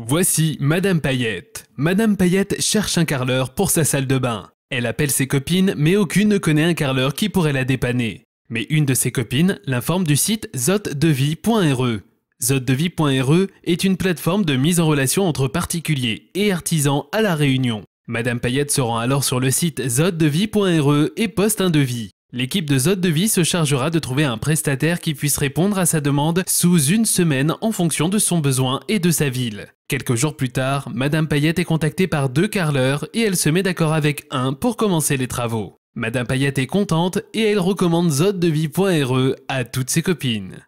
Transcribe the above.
Voici Madame Payette. Madame Payette cherche un carreleur pour sa salle de bain. Elle appelle ses copines, mais aucune ne connaît un carreleur qui pourrait la dépanner. Mais une de ses copines l'informe du site zotdevie.re. Zotdevie.re est une plateforme de mise en relation entre particuliers et artisans à La Réunion. Madame Payette se rend alors sur le site zotdevie.re et poste un devis. L'équipe de ZodDeVie se chargera de trouver un prestataire qui puisse répondre à sa demande sous une semaine en fonction de son besoin et de sa ville. Quelques jours plus tard, Madame Payette est contactée par deux carleurs et elle se met d'accord avec un pour commencer les travaux. Madame Payette est contente et elle recommande zoddevie.re à toutes ses copines.